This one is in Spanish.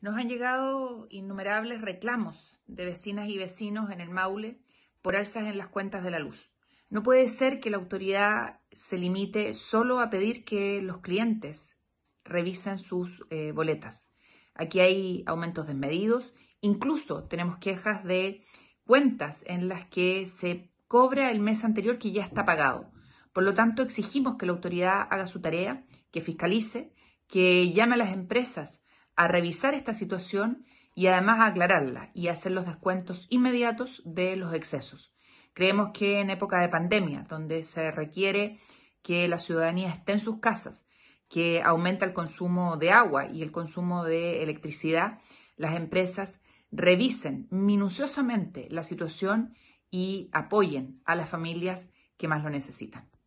Nos han llegado innumerables reclamos de vecinas y vecinos en el Maule por alzas en las cuentas de la luz. No puede ser que la autoridad se limite solo a pedir que los clientes revisen sus eh, boletas. Aquí hay aumentos desmedidos, incluso tenemos quejas de cuentas en las que se cobra el mes anterior que ya está pagado. Por lo tanto, exigimos que la autoridad haga su tarea, que fiscalice, que llame a las empresas a revisar esta situación y además a aclararla y hacer los descuentos inmediatos de los excesos. Creemos que en época de pandemia, donde se requiere que la ciudadanía esté en sus casas, que aumenta el consumo de agua y el consumo de electricidad, las empresas revisen minuciosamente la situación y apoyen a las familias que más lo necesitan.